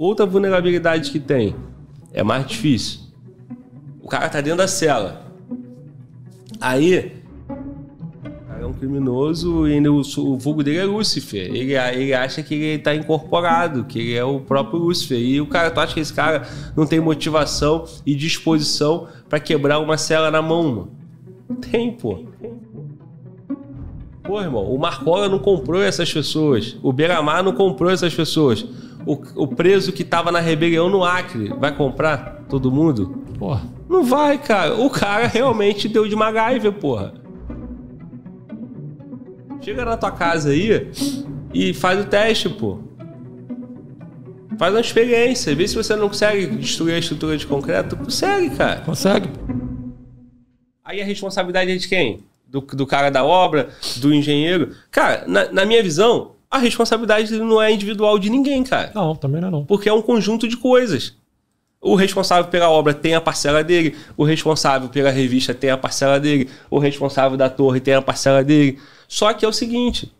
Outra vulnerabilidade que tem é mais difícil. O cara tá dentro da cela. Aí, é um criminoso e o, o vulgo dele é Lúcifer. Ele, ele acha que ele tá incorporado, que ele é o próprio Lúcifer. E o cara, tu acha que esse cara não tem motivação e disposição para quebrar uma cela na mão, mano? Tem, pô. Pô, irmão, o Marcola não comprou essas pessoas. O Beramar não comprou essas pessoas. O, o preso que estava na rebelião no Acre vai comprar todo mundo? Porra. Não vai, cara. O cara realmente deu de MacGyver, porra. Chega na tua casa aí e faz o teste, pô. Faz uma experiência. Vê se você não consegue destruir a estrutura de concreto. Consegue, cara. Consegue. Aí a responsabilidade é de quem? Do, do cara da obra, do engenheiro. Cara, na, na minha visão, a responsabilidade não é individual de ninguém, cara. Não, também não é não. Porque é um conjunto de coisas. O responsável pela obra tem a parcela dele, o responsável pela revista tem a parcela dele, o responsável da torre tem a parcela dele. Só que é o seguinte,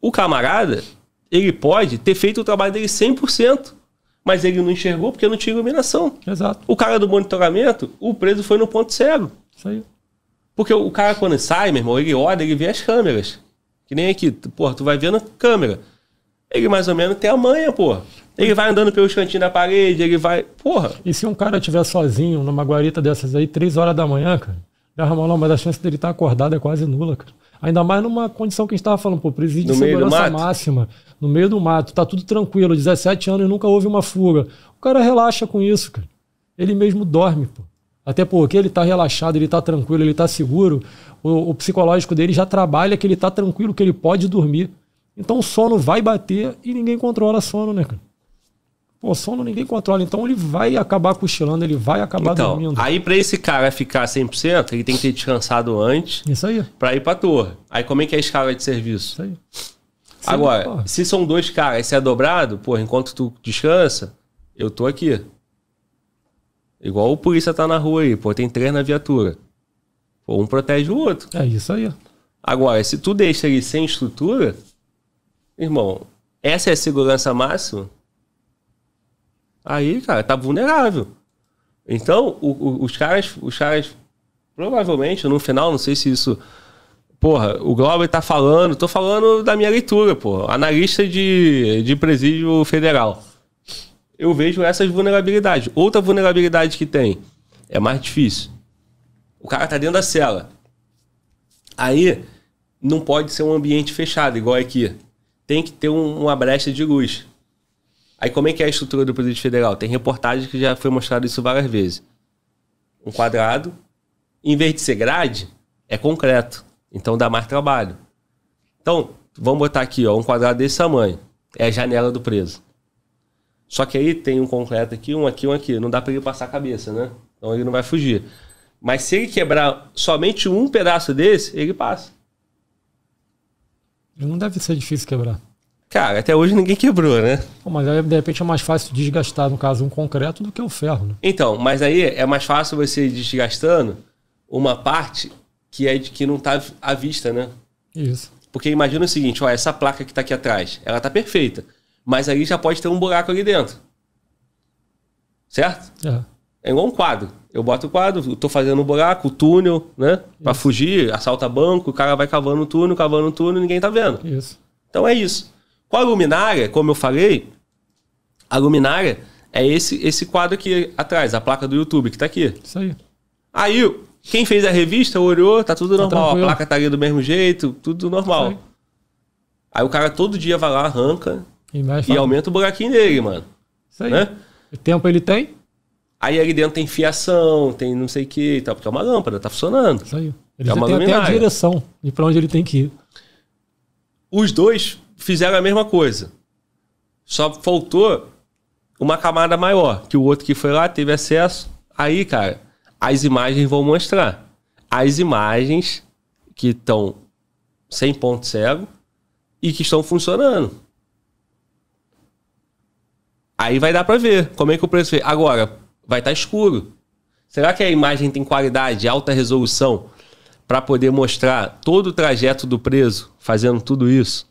o camarada, ele pode ter feito o trabalho dele 100%, mas ele não enxergou porque não tinha iluminação. Exato. O cara do monitoramento, o preso foi no ponto cego. Isso aí. Porque o cara quando sai, meu irmão, ele olha, ele vê as câmeras. Que nem aqui, porra, tu vai vendo câmera. Ele mais ou menos tem a manha, porra. Ele vai andando pelos cantinhos da parede, ele vai. Porra. E se um cara estiver sozinho numa guarita dessas aí, três horas da manhã, cara, né, lá, mas a chance dele estar tá acordado é quase nula, cara. Ainda mais numa condição que a gente estava falando, pô, presídio no de segurança máxima, no meio do mato, tá tudo tranquilo, 17 anos e nunca houve uma fuga. O cara relaxa com isso, cara. Ele mesmo dorme, pô. Até porque ele está relaxado, ele está tranquilo, ele está seguro. O, o, psicológico dele já trabalha que ele está tranquilo, que ele pode dormir. Então o sono vai bater e ninguém controla sono, né, cara? Pô, sono ninguém controla. Então ele vai acabar cochilando, ele vai acabar então, dormindo. Aí para esse cara ficar 100%, ele tem que ter descansado antes. Isso aí. Para ir para torre. Aí como é que é a escala de serviço? Isso aí. Agora, se são dois caras, se é dobrado, pô, enquanto tu descansa, eu tô aqui. Igual o polícia tá na rua aí, pô, tem três na viatura. Pô, um protege o outro. É isso aí. Agora, se tu deixa ele sem estrutura, irmão, essa é a segurança máxima? Aí, cara, tá vulnerável. Então, o, o, os caras, os caras, provavelmente, no final, não sei se isso. Porra, o Glauber tá falando, tô falando da minha leitura, pô. Analista de, de presídio federal eu vejo essas vulnerabilidades. Outra vulnerabilidade que tem é mais difícil. O cara tá dentro da cela. Aí não pode ser um ambiente fechado, igual aqui. Tem que ter um, uma brecha de luz. Aí como é que é a estrutura do presídio federal? Tem reportagem que já foi mostrado isso várias vezes. Um quadrado, em vez de ser grade, é concreto. Então dá mais trabalho. Então, vamos botar aqui, ó, um quadrado desse tamanho. É a janela do preso. Só que aí tem um concreto aqui, um aqui, um aqui. Não dá para ele passar a cabeça, né? Então ele não vai fugir. Mas se ele quebrar somente um pedaço desse, ele passa. Não deve ser difícil quebrar. Cara, até hoje ninguém quebrou, né? Pô, mas aí, de repente é mais fácil desgastar, no caso, um concreto do que o ferro, né? Então, mas aí é mais fácil você ir desgastando uma parte que é de que não está à vista, né? Isso. Porque imagina o seguinte, ó, essa placa que está aqui atrás, ela está perfeita mas aí já pode ter um buraco ali dentro. Certo? É. é igual um quadro. Eu boto o quadro, estou fazendo um buraco, o túnel, né? Para fugir, assalta banco, o cara vai cavando o túnel, cavando o túnel, ninguém tá vendo. Isso. Então é isso. Com a luminária, como eu falei, a luminária é esse esse quadro aqui atrás, a placa do YouTube que está aqui. Isso aí. Aí, quem fez a revista olhou, tá tudo tá normal, a placa tá ali do mesmo jeito, tudo normal. Aí. aí o cara todo dia vai lá, arranca, e, e aumenta o buraquinho dele, mano. Isso aí. Né? E tempo ele tem? Aí ali dentro tem fiação, tem não sei o que, tá, porque é uma lâmpada, tá funcionando. Isso aí. Ele é já tem luminária. até a direção de para onde ele tem que ir. Os dois fizeram a mesma coisa. Só faltou uma camada maior, que o outro que foi lá teve acesso. Aí, cara, as imagens vão mostrar. As imagens que estão sem ponto cego e que estão funcionando. Aí vai dar para ver como é que o preço fez. Agora, vai estar tá escuro. Será que a imagem tem qualidade, alta resolução, para poder mostrar todo o trajeto do preso fazendo tudo isso?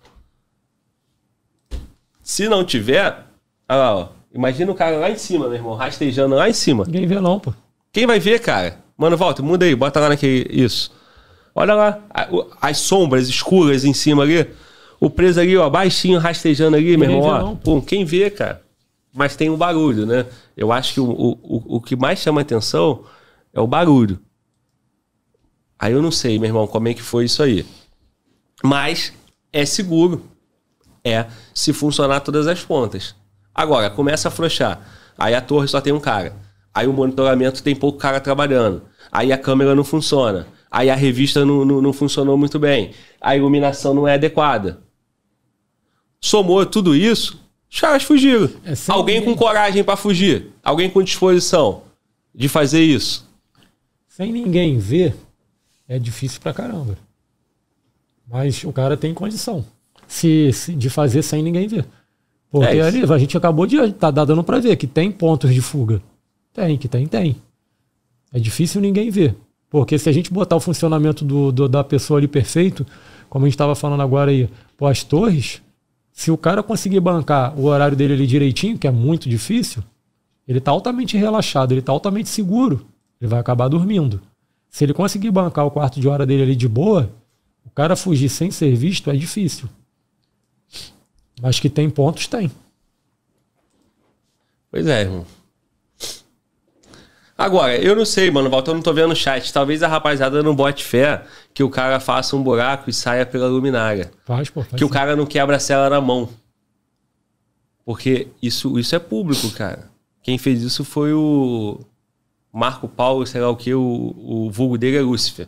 Se não tiver, olha lá, ó, imagina o cara lá em cima, meu irmão, rastejando lá em cima. Ninguém vê não, pô. Quem vai ver, cara? Mano, volta, muda aí, bota lá naquele. Isso. Olha lá, as sombras escuras em cima ali. O preso ali, ó, baixinho, rastejando ali, meu irmão. Ó, não, pô. quem vê, cara? mas tem o um barulho, né? Eu acho que o, o, o que mais chama atenção é o barulho. Aí eu não sei, meu irmão, como é que foi isso aí. Mas é seguro. É se funcionar todas as pontas. Agora, começa a afrouxar. Aí a torre só tem um cara. Aí o monitoramento tem pouco cara trabalhando. Aí a câmera não funciona. Aí a revista não, não, não funcionou muito bem. A iluminação não é adequada. Somou tudo isso, os caras fugiram. É Alguém com coragem para fugir. Alguém com disposição de fazer isso. Sem ninguém ver, é difícil pra caramba. Mas o cara tem condição se, se de fazer sem ninguém ver. Porque é ali, a gente acabou de tá, tá dando para ver que tem pontos de fuga. Tem, que tem, tem. É difícil ninguém ver. Porque se a gente botar o funcionamento do, do da pessoa ali perfeito, como a gente estava falando agora aí, pô, as torres, se o cara conseguir bancar o horário dele ali direitinho, que é muito difícil, ele está altamente relaxado, ele está altamente seguro, ele vai acabar dormindo. Se ele conseguir bancar o quarto de hora dele ali de boa, o cara fugir sem ser visto é difícil. Mas que tem pontos, tem. Pois é, irmão. Agora, eu não sei, mano, Walter, eu não tô vendo o chat. Talvez a rapaziada não bote fé que o cara faça um buraco e saia pela luminária. Faz, pô, faz que sim. o cara não quebra a cela na mão. Porque isso, isso é público, cara. Quem fez isso foi o Marco Paulo, sei lá o que, o, o vulgo dele é Lúcifer.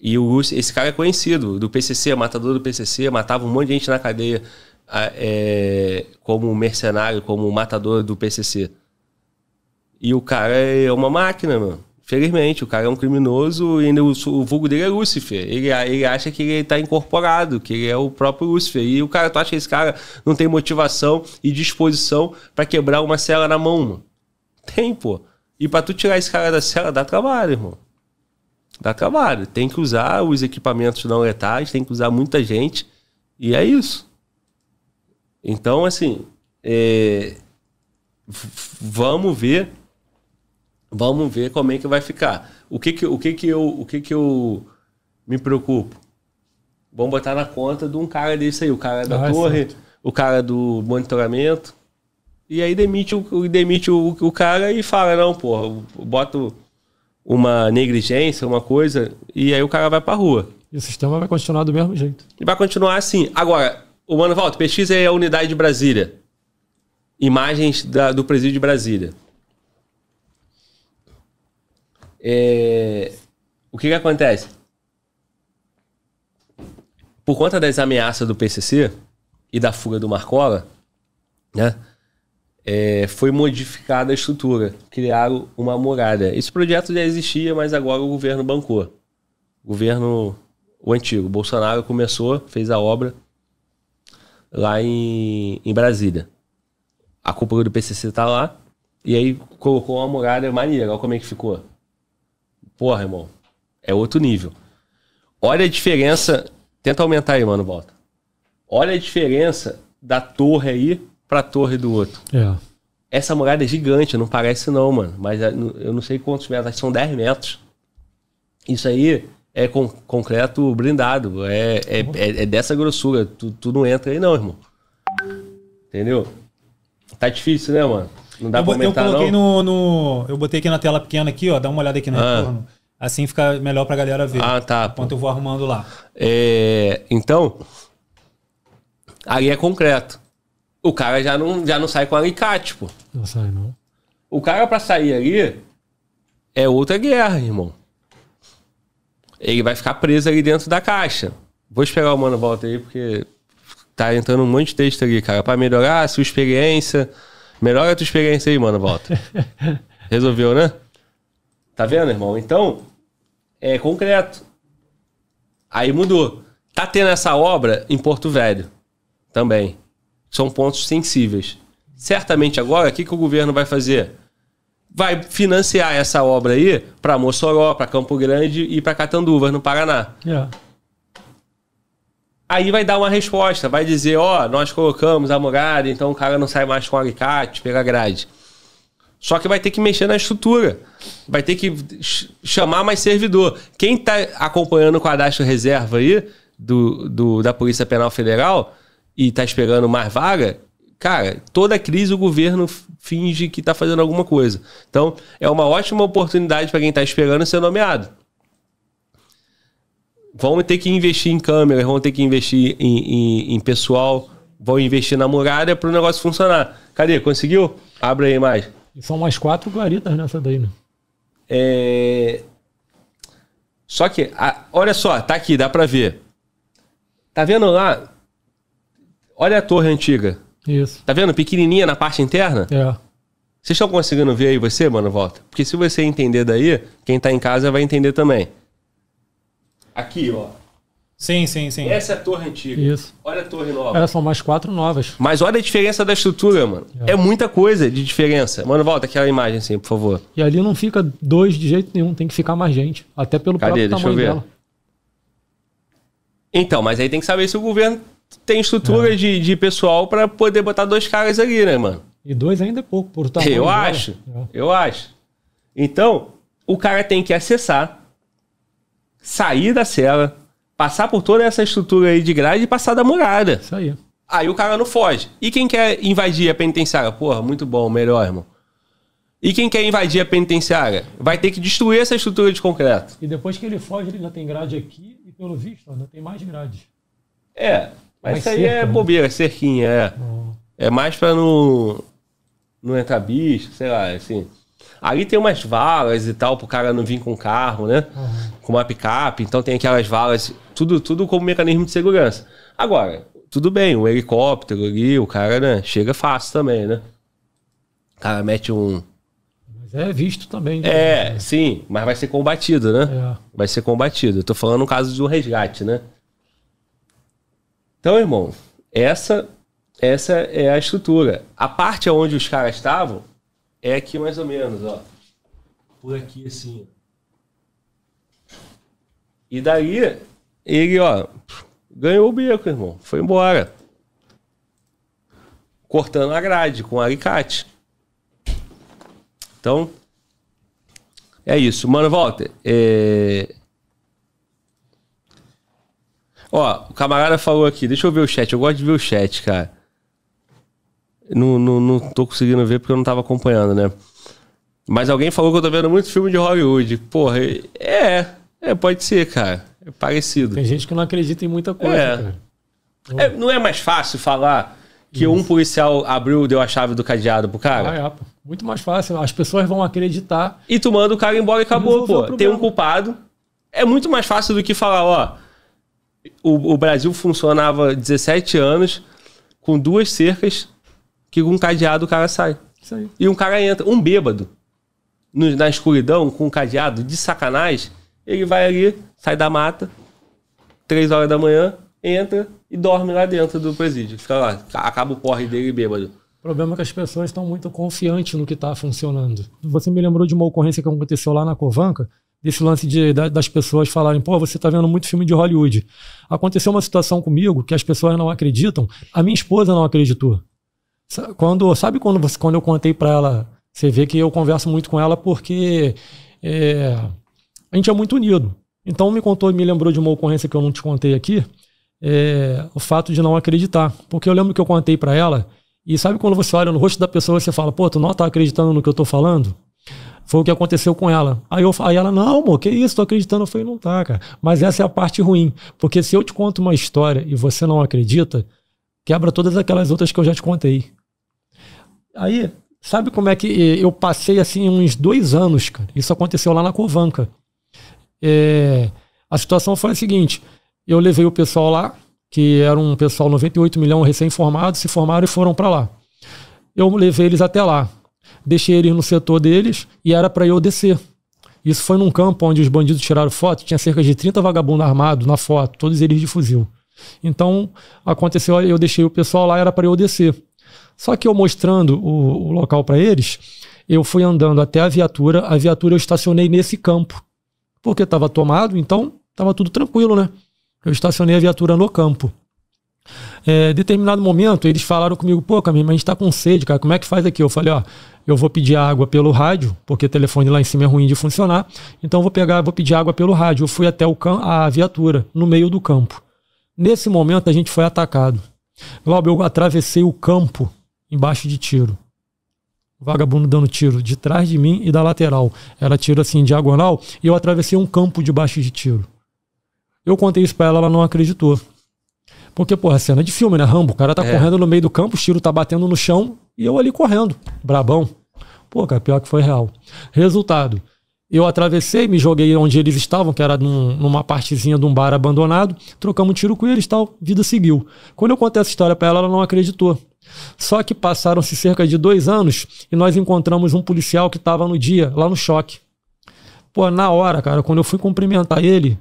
E o Lúcifer, esse cara é conhecido, do PCC, matador do PCC, matava um monte de gente na cadeia ah, é, como mercenário, como matador do PCC. E o cara é uma máquina, mano. Felizmente, o cara é um criminoso e ainda o, o vulgo dele é Lúcifer. Ele, ele acha que ele está incorporado, que ele é o próprio Lúcifer. E o cara, tu acha que esse cara não tem motivação e disposição para quebrar uma cela na mão, mano? Tem, pô. E para tu tirar esse cara da cela, dá trabalho, irmão. Dá trabalho. Tem que usar os equipamentos não letais, tem que usar muita gente. E é isso. Então, assim, é... vamos ver Vamos ver como é que vai ficar. O que que, o que, que, eu, o que, que eu me preocupo? Vamos botar na conta de um cara desse aí, o cara da ah, torre, é o cara do monitoramento. E aí demite, o, demite o, o cara e fala, não, porra, bota uma negligência, uma coisa, e aí o cara vai pra rua. E o sistema vai continuar do mesmo jeito. E vai continuar assim. Agora, o Mano Volta, pesquisa aí a unidade de Brasília. Imagens da, do presídio de Brasília. É, o que, que acontece? Por conta das ameaças do PCC e da fuga do Marcola, né? É, foi modificada a estrutura, criaram uma muralha. Esse projeto já existia, mas agora o governo bancou. O governo, o antigo, Bolsonaro começou, fez a obra lá em, em Brasília. A cúpula do PCC está lá, e aí colocou uma muralha maneira, olha como é que ficou. Porra, irmão. É outro nível. Olha a diferença. Tenta aumentar aí, mano, volta. Olha a diferença da torre aí pra torre do outro. É. Essa muralha é gigante, não parece não, mano. Mas é, eu não sei quantos metros, acho que são 10 metros. Isso aí é com concreto blindado. É, é, é, é dessa grossura. Tu, tu não entra aí, não, irmão. Entendeu? Tá difícil, né, mano? Não dá eu, pra aumentar, eu coloquei não? No, no, Eu botei aqui na tela pequena aqui, ó. Dá uma olhada aqui no ah. retorno. Assim fica melhor pra galera ver. Ah, tá. Enquanto eu vou arrumando lá. É, então, ali é concreto. O cara já não, já não sai com alicate, pô. Não sai, não. O cara pra sair ali é outra guerra, irmão. Ele vai ficar preso ali dentro da caixa. Vou esperar o mano volta aí, porque tá entrando um monte de texto ali, cara. Pra melhorar a sua experiência. Melhor é a tua experiência aí, mano, volta. Resolveu, né? Tá vendo, irmão? Então, é concreto. Aí mudou. Tá tendo essa obra em Porto Velho também. São pontos sensíveis. Certamente agora, o que, que o governo vai fazer? Vai financiar essa obra aí para Mossoró, para Campo Grande e para Catanduvas, no Paraná. Yeah. É. Aí vai dar uma resposta, vai dizer, ó, oh, nós colocamos a morada, então o cara não sai mais com alicate, a grade. Só que vai ter que mexer na estrutura. Vai ter que chamar mais servidor. Quem está acompanhando o cadastro reserva aí do, do da Polícia Penal Federal e está esperando mais vaga, cara, toda crise o governo finge que está fazendo alguma coisa. Então, é uma ótima oportunidade para quem está esperando ser nomeado vão ter que investir em câmeras, vão ter que investir em, em, em pessoal, vão investir na muralha para o negócio funcionar. Cadê? Conseguiu? Abre aí mais. são mais quatro guaritas nessa daí, né? É... Só que, a... olha só, tá aqui, dá para ver. Tá vendo lá? Olha a torre antiga. Isso. Tá vendo? Pequenininha na parte interna? É. Vocês estão conseguindo ver aí você, mano, volta? Porque se você entender daí, quem tá em casa vai entender também. Aqui, ó. Sim, sim, sim. Essa é a torre antiga. Isso. Olha a torre nova. Elas são mais quatro novas. Mas olha a diferença da estrutura, mano. É, é muita coisa de diferença. Mano, volta aquela imagem assim, por favor. E ali não fica dois de jeito nenhum, tem que ficar mais gente. Até pelo Cadê? próprio Deixa tamanho eu ver. dela. Então, mas aí tem que saber se o governo tem estrutura é. de, de pessoal para poder botar dois caras ali, né, mano? E dois ainda é pouco, por tamanho. Eu dela. acho, é. eu acho. Então, o cara tem que acessar sair da cela, passar por toda essa estrutura aí de grade e passar da muralha. Isso aí. Aí o cara não foge. E quem quer invadir a penitenciária? Porra, muito bom, melhor, irmão. E quem quer invadir a penitenciária? Vai ter que destruir essa estrutura de concreto. E depois que ele foge, ele ainda tem grade aqui e, pelo visto, ainda tem mais grade. É, mas isso aí é cerca, é né? cerquinha, é. Oh. É mais pra não, não entrar bicho, sei lá, assim. Ali tem umas valas e tal, pro cara não vir com carro, né? Uhum. Com uma picape. Então tem aquelas valas, tudo, tudo como mecanismo de segurança. Agora, tudo bem, o helicóptero ali, o cara, né? Chega fácil também, né? O cara mete um. Mas é visto também. Né? É, né? sim, mas vai ser combatido, né? É. Vai ser combatido. Eu tô falando no caso de um resgate, né? Então, irmão, essa essa é a estrutura. A parte onde os caras estavam é aqui mais ou menos, ó. Por aqui assim. E daí, ele, ó, ganhou o beco, irmão. Foi embora. Cortando a grade com alicate. Então, é isso. Mano, Walter, é... Ó, o camarada falou aqui, deixa eu ver o chat, eu gosto de ver o chat, cara. Não, não, não tô conseguindo ver porque eu não tava acompanhando, né? Mas alguém falou que eu tô vendo muito filme de Hollywood. Porra, é. É, pode ser, cara. É parecido. Tem gente que não acredita em muita coisa, é. cara. É, não é mais fácil falar que Isso. um policial abriu, deu a chave do cadeado pro cara? Ah, é, pô. Muito mais fácil. As pessoas vão acreditar. E tu manda o cara embora e acabou, pô. Tem um culpado. É muito mais fácil do que falar, ó. O, o Brasil funcionava 17 anos com duas cercas que com um cadeado o cara sai. E um cara entra, um bêbado, no, na escuridão, com um cadeado de sacanagem, ele vai ali, sai da mata, três horas da manhã, entra e dorme lá dentro do presídio. Fica lá, acaba o porre dele bêbado. O problema é que as pessoas estão muito confiantes no que está funcionando. Você me lembrou de uma ocorrência que aconteceu lá na Covanca, desse lance de, das pessoas falarem, pô, você está vendo muito filme de Hollywood. Aconteceu uma situação comigo que as pessoas não acreditam, a minha esposa não acreditou. Quando, sabe quando, você, quando eu contei para ela? Você vê que eu converso muito com ela porque é, a gente é muito unido. Então me contou, me lembrou de uma ocorrência que eu não te contei aqui, é, o fato de não acreditar. Porque eu lembro que eu contei para ela, e sabe quando você olha no rosto da pessoa e você fala, pô, tu não tá acreditando no que eu tô falando? Foi o que aconteceu com ela. Aí, eu, aí ela, não, amor, que isso, tô acreditando. Eu falei, não tá, cara. Mas essa é a parte ruim. Porque se eu te conto uma história e você não acredita, quebra todas aquelas outras que eu já te contei. Aí, sabe como é que eh, eu passei assim uns dois anos, cara? Isso aconteceu lá na Covanca. É, eh, a situação foi a seguinte: eu levei o pessoal lá, que era um pessoal 98 milhões recém-formado, se formaram e foram para lá. Eu levei eles até lá, deixei eles no setor deles e era para eu descer. Isso foi num campo onde os bandidos tiraram foto, tinha cerca de 30 vagabundos armados na foto, todos eles de fuzil. Então aconteceu, eu deixei o pessoal lá, era para eu descer. Só que eu mostrando o, o local para eles, eu fui andando até a viatura, a viatura eu estacionei nesse campo, porque estava tomado, então estava tudo tranquilo, né? Eu estacionei a viatura no campo. É, determinado momento, eles falaram comigo, pô, Camilo, mas a gente tá com sede, cara, como é que faz aqui? Eu falei, ó, eu vou pedir água pelo rádio, porque o telefone lá em cima é ruim de funcionar, então vou pegar, vou pedir água pelo rádio. Eu fui até o a viatura, no meio do campo. Nesse momento, a gente foi atacado. Logo eu atravessei o campo embaixo de tiro. Vagabundo dando tiro de trás de mim e da lateral. ela tira assim, diagonal, e eu atravessei um campo debaixo de tiro. Eu contei isso pra ela, ela não acreditou. Porque, porra, cena de filme, né? Rambo, o cara tá é. correndo no meio do campo, o tiro tá batendo no chão e eu ali correndo, brabão. Pô, cara, pior que foi real. Resultado: eu atravessei, me joguei onde eles estavam, que era num, numa partezinha de um bar abandonado, trocamos um tiro com eles tal, vida seguiu. Quando eu contei essa história para ela, ela não acreditou. Só que passaram-se cerca de dois anos e nós encontramos um policial que estava no dia, lá no choque. Pô, na hora, cara, quando eu fui cumprimentar ele,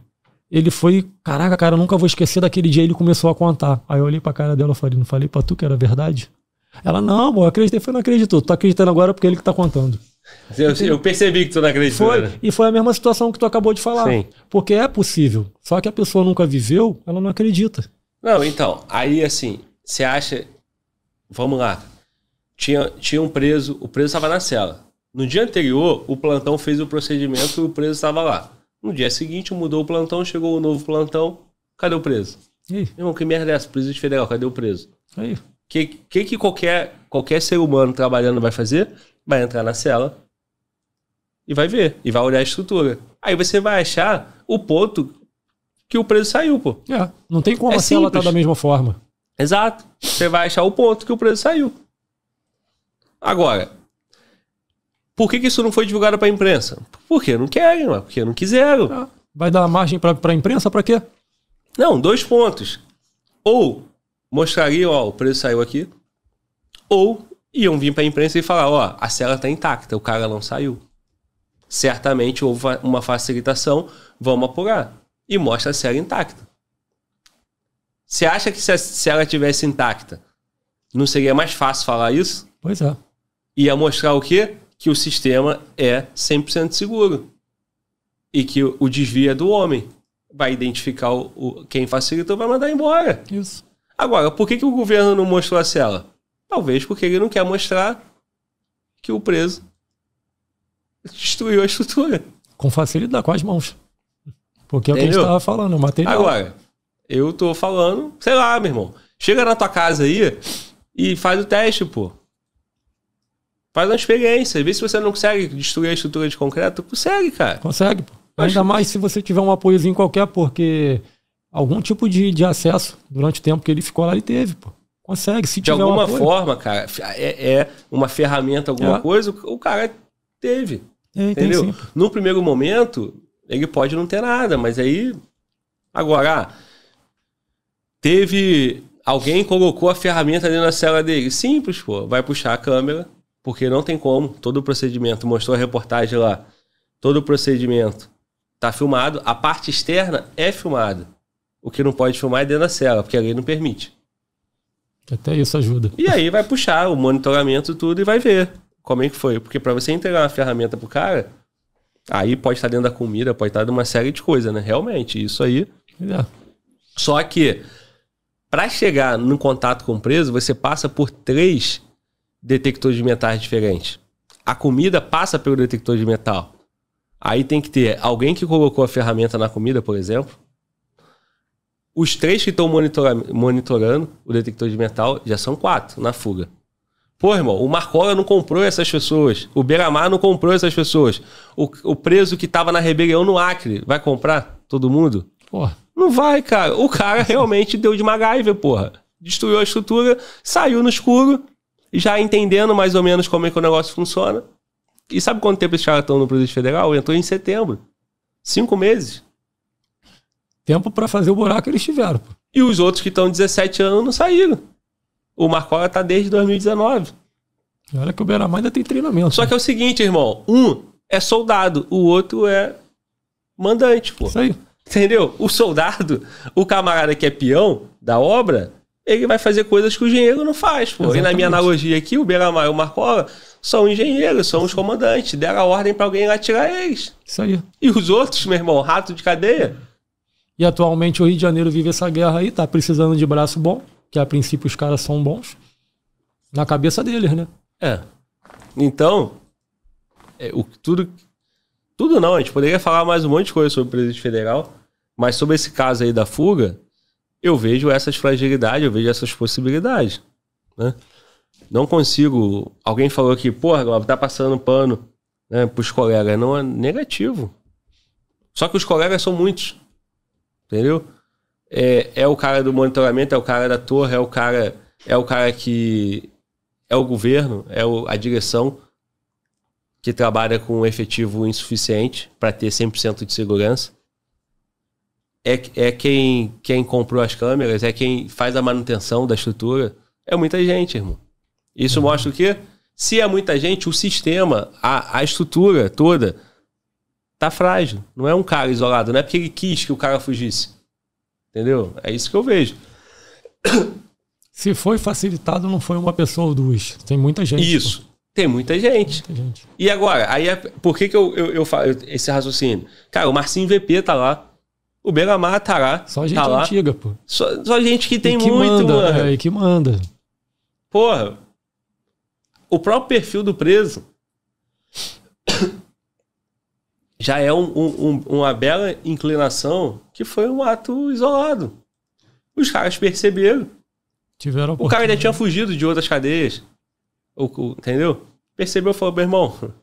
ele foi, caraca, cara, nunca vou esquecer daquele dia. Ele começou a contar. Aí eu olhei pra cara dela e falei, não falei pra tu que era verdade? Ela, não, amor, acreditei, foi, não acreditou. Tu tá acreditando agora porque é ele que tá contando. Eu, eu percebi que tu não acreditou. Foi, né? e foi a mesma situação que tu acabou de falar. Sim. Porque é possível. Só que a pessoa nunca viveu, ela não acredita. Não, então, aí assim, você acha vamos lá. Tinha, tinha um preso, o preso estava na cela. No dia anterior, o plantão fez o procedimento e o preso estava lá. No dia seguinte, mudou o plantão, chegou o novo plantão. Cadê o preso? Ih. Irmão, que merda é essa? Preso de federal, cadê o preso? Aí. Que, que, que qualquer, qualquer ser humano trabalhando vai fazer? Vai entrar na cela e vai ver, e vai olhar a estrutura. Aí você vai achar o ponto que o preso saiu, pô. É, não tem como é a cela estar tá da mesma forma. Exato. Você vai achar o ponto que o preço saiu. Agora, por que, que isso não foi divulgado para a imprensa? Porque não querem, porque não quiseram. Ah, vai dar margem para a imprensa para quê? Não, dois pontos. Ou mostrariam, ó, o preço saiu aqui. Ou iam vir para a imprensa e falar, ó, a cela está intacta, o cara não saiu. Certamente houve uma facilitação, vamos apurar. E mostra a cela intacta. Você acha que se, se ela tivesse intacta, não seria mais fácil falar isso? Pois é. Ia mostrar o quê? Que o sistema é 100% seguro. E que o, o desvio é do homem. Vai identificar o, o, quem facilitou, vai mandar embora. Isso. Agora, por que, que o governo não mostrou a cela? Talvez porque ele não quer mostrar que o preso destruiu a estrutura. Com facilidade, com as mãos. Porque é o que a gente estava falando, é o material. Agora, eu tô falando, sei lá, meu irmão. Chega na tua casa aí e faz o teste, pô. Faz uma experiência. Vê se você não consegue destruir a estrutura de concreto. Consegue, cara. Consegue, pô. Ainda mais se você tiver um apoiozinho qualquer, porque algum tipo de, de acesso durante o tempo que ele ficou lá, ele teve, pô. Consegue, se de tiver. alguma um forma, cara, é, é, uma ferramenta, alguma é. coisa, o, cara teve. É, entendeu? No primeiro momento, ele pode não ter nada, mas aí. Agora, ah, Teve. Alguém colocou a ferramenta ali na cela dele. Simples, pô. Vai puxar a câmera, porque não tem como. Todo o procedimento. Mostrou a reportagem lá. Todo o procedimento tá filmado. A parte externa é filmada. O que não pode filmar é dentro da cela, porque a lei não permite. Até isso ajuda. E aí vai puxar o monitoramento tudo e vai ver como é que foi. Porque para você entregar uma ferramenta pro cara, aí pode estar dentro da comida, pode estar de uma série de coisas, né? Realmente, isso aí. É. Só que para chegar no contato com o preso, você passa por três detectores de metais diferentes. A comida passa pelo detector de metal. Aí tem que ter alguém que colocou a ferramenta na comida, por exemplo. Os três que estão monitora monitorando o detector de metal já são quatro na fuga. Pô, irmão, o Marcola não comprou essas pessoas. O Beramar não comprou essas pessoas. O, o preso que estava na rebelião no Acre vai comprar todo mundo? Porra. Não vai, cara. O cara realmente deu de MacGyver, porra. Destruiu a estrutura, saiu no escuro, já entendendo mais ou menos como é que o negócio funciona. E sabe quanto tempo esses caras estão no Presídio Federal? Entrou em setembro. Cinco meses. Tempo para fazer o buraco que eles tiveram. Pô. E os outros que estão 17 anos não saíram. O Marcola tá desde 2019. Olha que o Beramar ainda tem treinamento. Só né? que é o seguinte, irmão. Um é soldado, o outro é mandante, pô. Isso aí. Entendeu? O soldado, o camarada que é peão da obra, ele vai fazer coisas que o engenheiro não faz. Pô. Exatamente. E na minha analogia aqui, o Beramar e o Marcola são engenheiros, são os comandantes. Deram a ordem para alguém lá tirar eles. Isso aí. E os outros, meu irmão, rato de cadeia. E atualmente o Rio de Janeiro vive essa guerra aí, tá precisando de braço bom, que a princípio os caras são bons. Na cabeça deles, né? É. Então, é, o, tudo. Tudo não, a gente poderia falar mais um monte de coisa sobre o presidente federal. Mas sobre esse caso aí da fuga, eu vejo essas fragilidades, eu vejo essas possibilidades. Né? Não consigo. Alguém falou que, porra, Globo tá passando pano né, pros colegas. Não é negativo. Só que os colegas são muitos. Entendeu? É, é o cara do monitoramento, é o cara da torre, é o cara, é o cara que. É o governo, é o, a direção que trabalha com um efetivo insuficiente para ter 100% de segurança é, é quem, quem comprou as câmeras, é quem faz a manutenção da estrutura. É muita gente, irmão. Isso uhum. mostra o quê? Se é muita gente, o sistema, a, a estrutura toda, tá frágil. Não é um cara isolado, não é porque ele quis que o cara fugisse. Entendeu? É isso que eu vejo. Se foi facilitado, não foi uma pessoa ou duas. Tem muita gente. Isso. Pô. Tem muita gente. muita gente. E agora? Aí é, por que, que eu, eu, eu, falo esse raciocínio? Cara, o Marcinho VP tá lá. O Beira-Mar tá lá. Só gente tá antiga, pô. Só, só, gente que tem e que muito, manda, mano. É, e que manda. Porra, o próprio perfil do preso já é um, um, uma bela inclinação que foi um ato isolado. Os caras perceberam. Tiveram o cara ainda tinha fugido de outras cadeias. O, o, entendeu? Percebeu e falou, meu irmão,